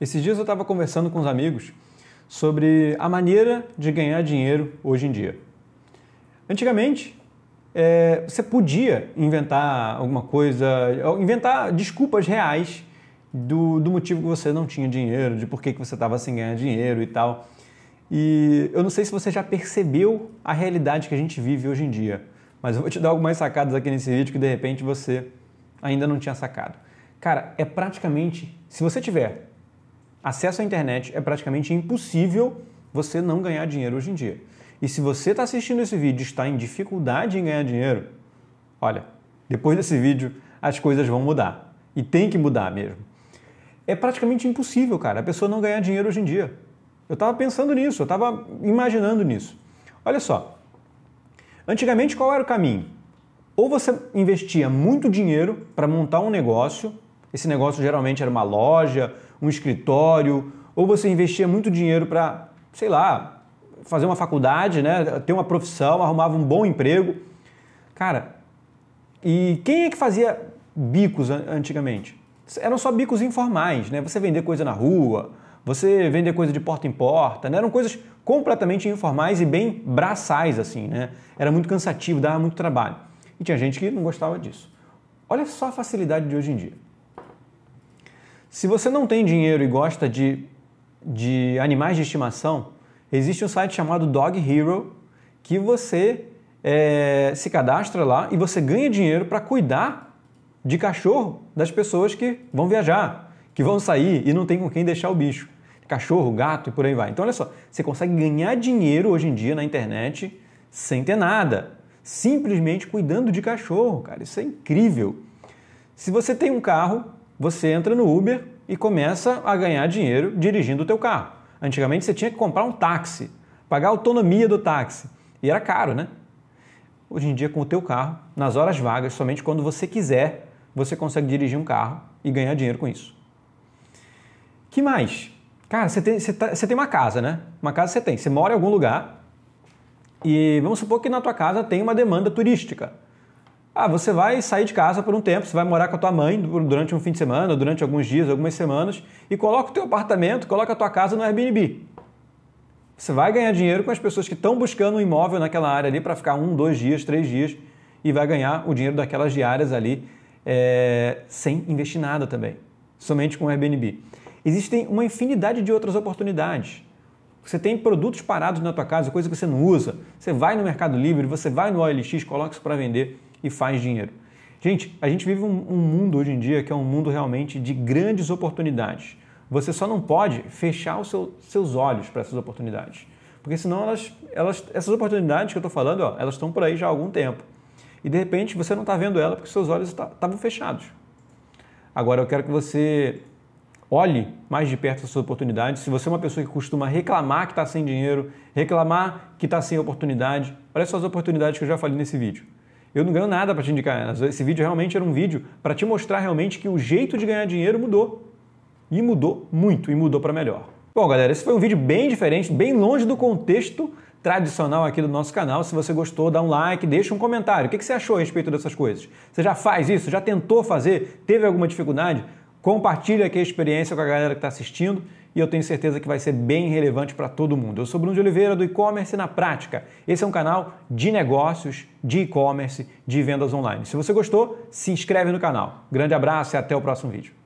Esses dias eu estava conversando com os amigos sobre a maneira de ganhar dinheiro hoje em dia. Antigamente, é, você podia inventar alguma coisa, inventar desculpas reais do, do motivo que você não tinha dinheiro, de por que, que você estava sem ganhar dinheiro e tal. E eu não sei se você já percebeu a realidade que a gente vive hoje em dia, mas eu vou te dar algumas sacadas aqui nesse vídeo que de repente você ainda não tinha sacado. Cara, é praticamente, se você tiver acesso à internet é praticamente impossível você não ganhar dinheiro hoje em dia. E se você está assistindo esse vídeo e está em dificuldade em ganhar dinheiro, olha, depois desse vídeo as coisas vão mudar. E tem que mudar mesmo. É praticamente impossível, cara, a pessoa não ganhar dinheiro hoje em dia. Eu estava pensando nisso, eu estava imaginando nisso. Olha só. Antigamente, qual era o caminho? Ou você investia muito dinheiro para montar um negócio, esse negócio geralmente era uma loja um escritório, ou você investia muito dinheiro para, sei lá, fazer uma faculdade, né? ter uma profissão, arrumava um bom emprego. Cara, e quem é que fazia bicos antigamente? Eram só bicos informais, né? Você vender coisa na rua, você vender coisa de porta em porta, né? eram coisas completamente informais e bem braçais, assim, né? Era muito cansativo, dava muito trabalho. E tinha gente que não gostava disso. Olha só a facilidade de hoje em dia. Se você não tem dinheiro e gosta de, de animais de estimação, existe um site chamado Dog Hero que você é, se cadastra lá e você ganha dinheiro para cuidar de cachorro das pessoas que vão viajar, que vão sair e não tem com quem deixar o bicho. Cachorro, gato e por aí vai. Então, olha só, você consegue ganhar dinheiro hoje em dia na internet sem ter nada, simplesmente cuidando de cachorro, cara. Isso é incrível. Se você tem um carro você entra no Uber e começa a ganhar dinheiro dirigindo o teu carro. Antigamente você tinha que comprar um táxi, pagar a autonomia do táxi. E era caro, né? Hoje em dia, com o teu carro, nas horas vagas, somente quando você quiser, você consegue dirigir um carro e ganhar dinheiro com isso. que mais? Cara, você tem, você, tá, você tem uma casa, né? Uma casa você tem. Você mora em algum lugar e vamos supor que na tua casa tem uma demanda turística. Ah, você vai sair de casa por um tempo, você vai morar com a tua mãe durante um fim de semana, durante alguns dias, algumas semanas, e coloca o teu apartamento, coloca a tua casa no Airbnb. Você vai ganhar dinheiro com as pessoas que estão buscando um imóvel naquela área ali para ficar um, dois dias, três dias, e vai ganhar o dinheiro daquelas diárias ali é, sem investir nada também, somente com o Airbnb. Existem uma infinidade de outras oportunidades. Você tem produtos parados na tua casa, coisa que você não usa. Você vai no Mercado Livre, você vai no OLX, coloca isso para vender e faz dinheiro. Gente, a gente vive um, um mundo hoje em dia que é um mundo realmente de grandes oportunidades. Você só não pode fechar os seu, seus olhos para essas oportunidades. Porque senão elas, elas, essas oportunidades que eu estou falando, ó, elas estão por aí já há algum tempo. E de repente você não está vendo ela porque seus olhos estavam tá, fechados. Agora eu quero que você olhe mais de perto essas oportunidades. Se você é uma pessoa que costuma reclamar que está sem dinheiro, reclamar que está sem oportunidade, olha só as oportunidades que eu já falei nesse vídeo. Eu não ganho nada para te indicar. Né? Esse vídeo realmente era um vídeo para te mostrar realmente que o jeito de ganhar dinheiro mudou. E mudou muito, e mudou para melhor. Bom, galera, esse foi um vídeo bem diferente, bem longe do contexto tradicional aqui do nosso canal. Se você gostou, dá um like, deixa um comentário. O que você achou a respeito dessas coisas? Você já faz isso? Já tentou fazer? Teve alguma dificuldade? Compartilha aqui a experiência com a galera que está assistindo e eu tenho certeza que vai ser bem relevante para todo mundo. Eu sou Bruno de Oliveira do E-commerce na prática. Esse é um canal de negócios, de e-commerce, de vendas online. Se você gostou, se inscreve no canal. Grande abraço e até o próximo vídeo.